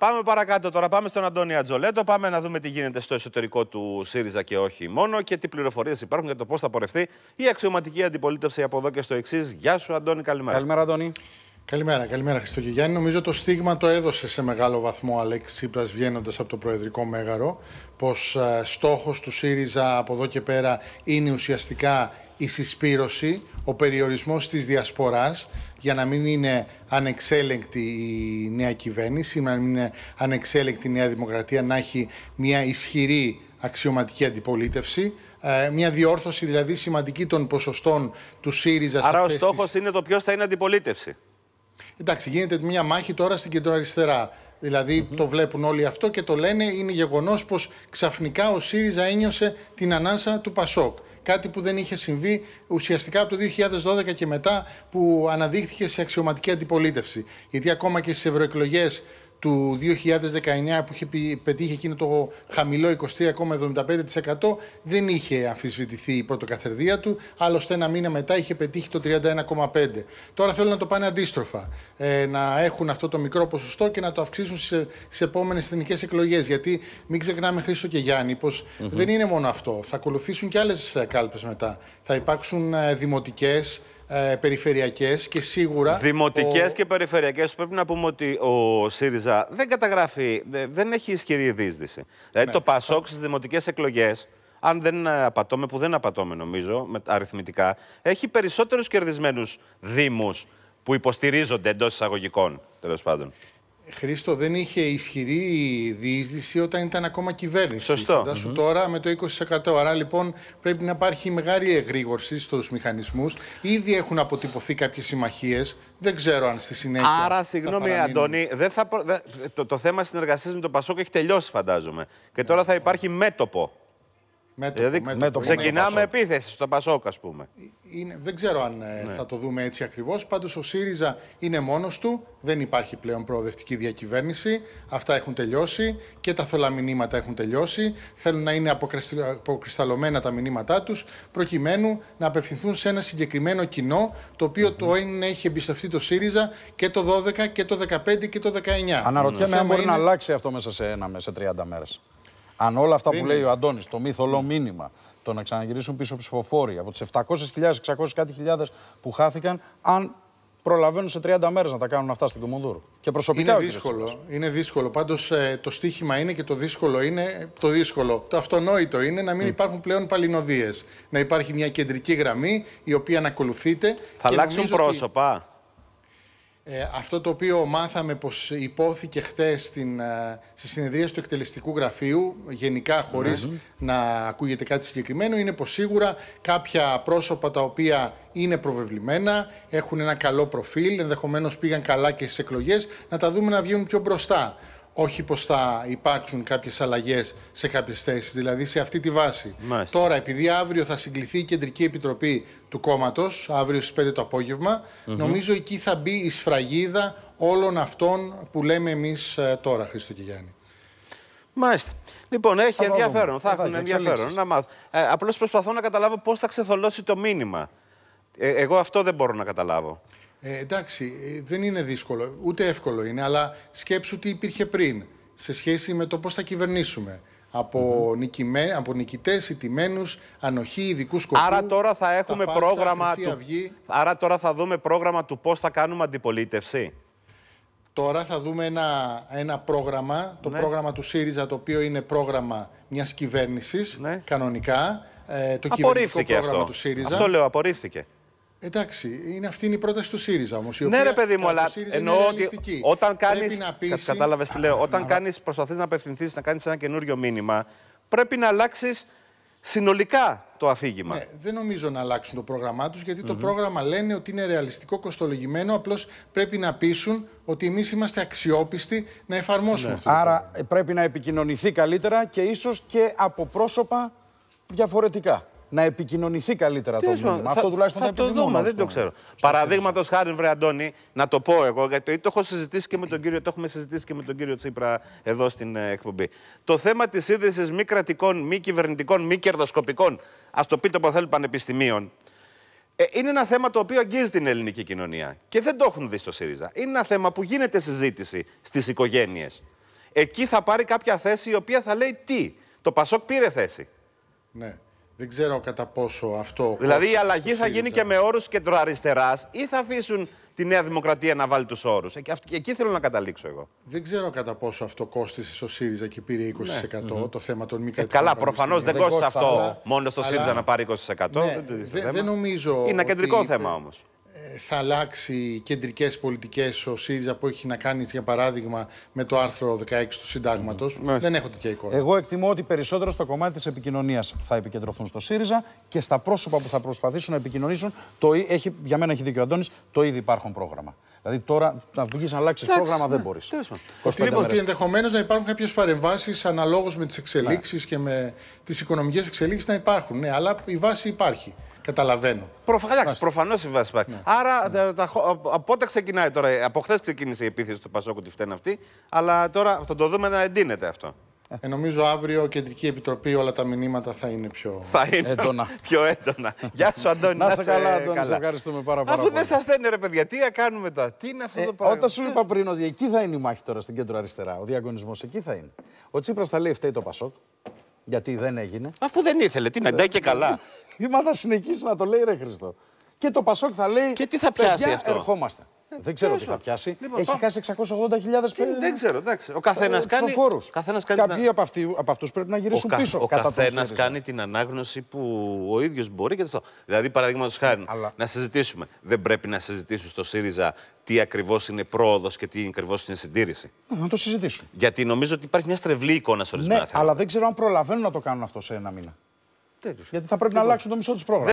Πάμε παρακάτω τώρα. Πάμε στον Αντώνη Ατζολέτο. Πάμε να δούμε τι γίνεται στο εσωτερικό του ΣΥΡΙΖΑ και όχι μόνο και τι πληροφορίες υπάρχουν για το πώς θα πορευτεί η αξιωματική αντιπολίτευση από εδώ και στο εξής. Γεια σου, Αντώνη. Καλημέρα. Καλημέρα, Αντώνη. Καλημέρα, καλημέρα Χριστουγεννιάννη. Νομίζω το στίγμα το έδωσε σε μεγάλο βαθμό ο Αλέξη Τσίπρας βγαίνοντας από το Προεδρικό Μέγαρο, πως ε, στόχος του ΣΥΡΙΖΑ από εδώ και πέρα είναι ουσιαστικά η συσπήρωση, ο περιορισμός της διασποράς για να μην είναι ανεξέλεγκτη η νέα κυβέρνηση, να μην είναι ανεξέλεγκτη η νέα δημοκρατία, να έχει μια ισχυρή αξιωματική αντιπολίτευση. Ε, μια διόρθωση δηλαδή σημαντική των ποσοστών του ΣΥΡΙΖΑ. Άρα αυτές ο στόχος είναι το ποιος θα είναι αντιπολίτευση. Εντάξει, γίνεται μια μάχη τώρα στην κεντροαριστερά. Δηλαδή το βλέπουν όλοι αυτό και το λένε. Είναι γεγονός πως ξαφνικά ο ΣΥΡΙΖΑ ένιωσε την ανάσα του Πασόκ. Κάτι που δεν είχε συμβεί ουσιαστικά από το 2012 και μετά που αναδείχθηκε σε αξιωματική αντιπολίτευση. Γιατί ακόμα και στις ευρωεκλογές του 2019 που είχε πετύχει εκείνο το χαμηλό 23,75% δεν είχε αμφισβητηθεί η πρωτοκαθερδία του, άλλωστε ένα μήνα μετά είχε πετύχει το 31,5%. Τώρα θέλουν να το πάνε αντίστροφα, ε, να έχουν αυτό το μικρό ποσοστό και να το αυξήσουν στι επόμενες εθνικές εκλογές, γιατί μην ξεχνάμε Χρήστο και Γιάννη πως δεν είναι μόνο αυτό, θα ακολουθήσουν και άλλες κάλπες μετά. Θα υπάρξουν ε, δημοτικές ε, περιφερειακές και σίγουρα. Δημοτικές και περιφερειακές. Πρέπει να πούμε ότι ο ΣΥΡΙΖΑ δεν καταγράφει, δεν έχει ισχυρή δίσδυση. Δηλαδή ναι. το ΠΑΣΟΚ στις δημοτικές εκλογές, αν δεν απατώμε, που δεν απατώμε νομίζω με, αριθμητικά, έχει περισσότερους κερδισμένους Δήμους που υποστηρίζονται εντός εισαγωγικών τέλος πάντων. Χρήστο δεν είχε ισχυρή διείσδυση όταν ήταν ακόμα κυβέρνηση. Σωστό. Φαντάσου mm τώρα με το 20%. Άρα λοιπόν πρέπει να υπάρχει μεγάλη εγρήγορση στους μηχανισμούς. Ήδη έχουν αποτυπωθεί κάποιες συμμαχίες. Δεν ξέρω αν στη συνέχεια. Άρα, συγγνώμη, Αντώνη, δεν θα, το, το θέμα συνεργασίας με τον Πασόκ έχει τελειώσει, φαντάζομαι. Και ναι. τώρα θα υπάρχει μέτωπο. Μέτωπο, δηλαδή, μέτωπο, ξεκινάμε επίθεση στον Πασόκ, ας πούμε. Ε, είναι, δεν ξέρω αν ε, ναι. θα το δούμε έτσι ακριβώς. Πάντως ο ΣΥΡΙΖΑ είναι μόνος του. Δεν υπάρχει πλέον προοδευτική διακυβέρνηση. Αυτά έχουν τελειώσει και τα θολά μηνύματα έχουν τελειώσει. Θέλουν να είναι αποκρισταλωμένα τα μηνύματά τους, προκειμένου να απευθυνθούν σε ένα συγκεκριμένο κοινό το οποίο το είναι, έχει εμπιστευτεί το ΣΥΡΙΖΑ και το 12 και το 15 και το 19. Αναρωτιέμαι αν μπορεί είναι... να αλλάξει αυτό μέσα σε, ένα, σε 30 μέρες. Αν όλα αυτά που λέει ο Αντώνης, το μύθολο μήνυμα, το να ξαναγυρίσουν πίσω ψηφοφόροι από τις 700.000, 600 κάτι χιλιάδες που χάθηκαν, αν προλαβαίνουν σε 30 μέρες να τα κάνουν αυτά στην Κομοδούρο. Και προσωπικά είναι δύσκολο. Είναι δύσκολο. Πάντως ε, το στίχημα είναι και το δύσκολο είναι το δύσκολο. Το αυτονόητο είναι να μην ναι. υπάρχουν πλέον παλινοδίες. Να υπάρχει μια κεντρική γραμμή η οποία να ακολουθείται. Θα αλλάξουν πρόσωπα. Ε, αυτό το οποίο μάθαμε πως υπόθηκε χθες στην, ε, στη συνεδρία του εκτελεστικού γραφείου, γενικά χωρίς να ακούγεται κάτι συγκεκριμένο, είναι πως σίγουρα κάποια πρόσωπα τα οποία είναι προβεβλημένα, έχουν ένα καλό προφίλ, ενδεχομένως πήγαν καλά και στις εκλογές, να τα δούμε να βγουν πιο μπροστά όχι πως θα υπάρξουν κάποιες αλλαγές σε κάποιες θέσεις, δηλαδή σε αυτή τη βάση. Τώρα, επειδή αύριο θα συγκληθεί η Κεντρική Επιτροπή του κόμματος, αύριο στις 5 το απόγευμα, mm -hmm. νομίζω εκεί θα μπει η σφραγίδα όλων αυτών που λέμε εμείς ε, τώρα, Χρήστο και Γιάννη. Μάλιστα. Λοιπόν, έχει ενδιαφέρον. Θα έχουν ενδιαφέρον να μάθω. Ε, Απλώς προσπαθώ να καταλάβω πώς θα ξεθολώσει το μήνυμα. Ε, εγώ αυτό δεν μπορώ να καταλάβω. Ε, εντάξει, ε, δεν είναι δύσκολο, ούτε εύκολο είναι, αλλά σκέψου τι υπήρχε πριν σε σχέση με το πώς θα κυβερνήσουμε. Από, mm-hmm. από νικητές, ανοχή, ειδικούς σκοπούς. Άρα τώρα θα έχουμε πρόγραμμα. Του... Άρα τώρα θα δούμε πρόγραμμα του πώς θα κάνουμε αντιπολίτευση. Τώρα θα δούμε ένα, ένα πρόγραμμα, το ναι. πρόγραμμα του ΣΥΡΙΖΑ, το οποίο είναι πρόγραμμα μιας κυβέρνησης ναι. κανονικά. Ε, το κυβερνητικό πρόγραμμα του ΣΥΡΙΖΑ. Αυτό λέω, απορρίφθηκε. Εντάξει, είναι αυτή είναι η πρόταση του ΣΥΡΙΖΑ όμως. Ναι, ρε παιδί μου, αλλά εννοώ ότι όταν κάνει. Πείσει... Κατάλαβες τι λέω. Όταν κάνεις, προσπαθείς να απευθυνθείς, να κάνεις ένα καινούριο μήνυμα, πρέπει να αλλάξεις συνολικά το αφήγημα. Ναι, δεν νομίζω να αλλάξουν το πρόγραμμά τους, γιατί το πρόγραμμα λένε ότι είναι ρεαλιστικό, κοστολογημένο. Απλώς πρέπει να πείσουν ότι εμείς είμαστε αξιόπιστοι να εφαρμόσουμε ναι. αυτό. Άρα πρέπει να επικοινωνηθεί καλύτερα και ίσως και από πρόσωπα διαφορετικά να επικοινωνηθεί καλύτερα το μήνυμα. Θα, Αυτό τουλάχιστον θα, θα το δούμε, δεν το ξέρω. Παραδείγματο χάρη, Βρε Αντώνη, να το πω εγώ, γιατί το έχω συζητήσει και με τον κύριο, το έχουμε συζητήσει και με τον κύριο Τσίπρα εδώ στην ε, εκπομπή. Το θέμα της ίδρυσης μη κρατικών, μη κυβερνητικών, μη κερδοσκοπικών, ας το πείτε όπως θέλει, πανεπιστημίων, ε, είναι ένα θέμα το οποίο αγγίζει την ελληνική κοινωνία και δεν το έχουν δει στο ΣΥΡΙΖΑ. Είναι ένα θέμα που γίνεται συζήτηση στις οικογένειες. Εκεί θα πάρει κάποια θέση η οποία θα λέει τι. Το Πασόκ πήρε θέση. Ναι. Δεν ξέρω κατά πόσο αυτό. Δηλαδή η αλλαγή θα γίνει και με όρους κεντροαριστεράς ή θα αφήσουν τη Νέα Δημοκρατία να βάλει τους όρους. Εκεί θέλω να καταλήξω εγώ. Δεν ξέρω κατά πόσο αυτό κόστησε στο ΣΥΡΙΖΑ και πήρε 20% ναι. το θέμα των μη ε, καλά, προφανώς δεν κόστησε αυτό μόνο στο ΣΥΡΙΖΑ να πάρει 20%. Ναι, δεν, νομίζω. Είναι κεντρικό θέμα όμως. Ε, θα αλλάξει κεντρικές πολιτικές ο ΣΥΡΙΖΑ που έχει να κάνει για παράδειγμα με το άρθρο 16 του συντάγματος. Δεν έχω τέτοια εικόνα. Εγώ εκτιμώ ότι περισσότερο στο κομμάτι της επικοινωνίας θα επικεντρωθούν στο ΣΥΡΙΖΑ και στα πρόσωπα που θα προσπαθήσουν να επικοινωνήσουν το, έχει, για μένα έχει δίκιο ο Αντώνης, το ήδη υπάρχον πρόγραμμα. Δηλαδή τώρα να βγεις να αλλάξεις πρόγραμμα δεν ναι, μπορείς. Λοιπόν, ότι ενδεχομένως να υπάρχουν κάποιες παρεμβάσεις αναλόγως με τις ναι. εξελίξεις και με τις οικονομικές εξελίξεις να υπάρχουν. Ναι, αλλά η βάση υπάρχει. Καταλαβαίνω. Προφανώς η βάση υπάρχει. Ναι. Άρα, Τα, από πότε ξεκινάει τώρα, ε, από χθες ξεκίνησε η επίθεση του Πασόκου, τη φταίνει αυτή, αλλά τώρα θα το δούμε να εντείνεται αυτό. Ε, νομίζω αύριο κεντρική επιτροπή όλα τα μηνύματα θα είναι πιο έντονα. πιο έντονα. Γεια σου, Αντώνη. Να είσαι καλά, Αντώνη. ευχαριστούμε πάρα πολύ. Αφού δεν σα θέλει, ρε παιδιά, τι κάνουμε τώρα, τι είναι αυτό ε, το πράγμα. Όταν σου είπα πριν ότι εκεί θα είναι η μάχη τώρα στην κέντρο αριστερά, ο διαγωνισμός εκεί θα είναι. Ο Τσίπρας θα λέει φταίει το Πασόκ. Γιατί δεν έγινε. Αφού δεν ήθελε, τι να εντάει και καλά. Ή μα θα συνεχίσει να το λέει ρε Χριστό. Και το Πασόκ θα λέει. Και τι θα πιάσει αυτό. Ερχόμαστε. Ε, δεν ξέρω τι θα πιάσει. Λοιπόν, Έχει χάσει 680.000 περίπου. Δεν ξέρω, εντάξει. Ο καθένας ε, κάνει. Καθένας κάνει Κάποιοι από, από αυτούς πρέπει να γυρίσουν πίσω. Ο καθένα κάνει την ανάγνωση που ο ίδιος μπορεί και αυτό. Δηλαδή, παραδείγματος χάρη, να συζητήσουμε. Δεν πρέπει να συζητήσουν στο ΣΥΡΙΖΑ τι ακριβώς είναι πρόοδος και τι ακριβώς είναι συντήρηση. Ναι, να το συζητήσουν. Γιατί νομίζω ότι υπάρχει μια στρεβλή εικόνα σε ορισμένα ναι, θέματα. Αλλά δεν ξέρω αν προλαβαίνουν να το κάνουν αυτό σε ένα μήνα. Τέλος. Γιατί θα πρέπει να λοιπόν. αλλάξουν το μισό τους πρόγραμμα.